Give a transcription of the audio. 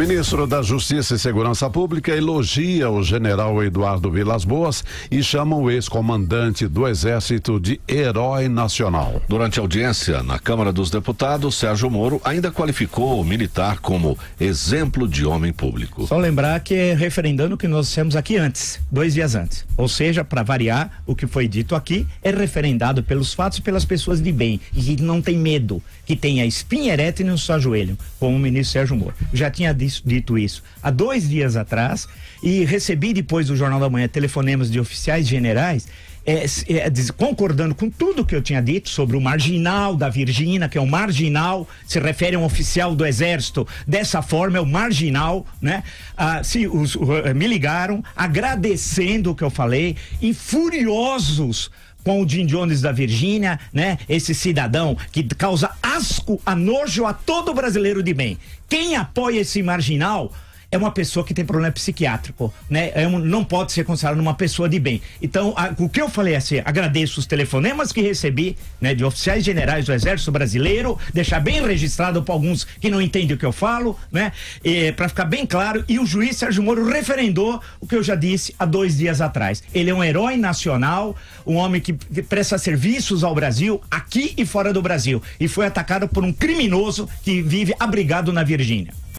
Ministro da Justiça e Segurança Pública elogia o general Eduardo Vilas Boas e chama o ex-comandante do Exército de herói nacional. Durante a audiência na Câmara dos Deputados, Sérgio Moro ainda qualificou o militar como exemplo de homem público. Só lembrar que é referendando o que nós dissemos aqui antes, dois dias antes. Ou seja, para variar, o que foi dito aqui é referendado pelos fatos e pelas pessoas de bem e que não tem medo, que tem a espinha ereta e não se como o ministro Sérgio Moro. Já tinha dito isso, dito isso há dois dias atrás e recebi depois do Jornal da Manhã telefonemas de oficiais generais é, é, concordando com tudo que eu tinha dito sobre o marginal da Virgínia, que é um marginal, se refere a um oficial do Exército, dessa forma é o um marginal, né? Ah, se os, eh, me ligaram agradecendo o que eu falei e furiosos com o Jim Jones da Virgínia, né? Esse cidadão que causa asco, a nojo a todo brasileiro de bem. Quem apoia esse marginal é uma pessoa que tem problema psiquiátrico, né? É um, não pode ser considerada uma pessoa de bem. Então, a, o que eu falei é assim, agradeço os telefonemas que recebi, né, de oficiais generais do Exército Brasileiro, deixar bem registrado para alguns que não entendem o que eu falo, né? Para ficar bem claro, e o juiz Sérgio Moro referendou o que eu já disse há dois dias atrás. Ele é um herói nacional, um homem que presta serviços ao Brasil, aqui e fora do Brasil, e foi atacado por um criminoso que vive abrigado na Virgínia.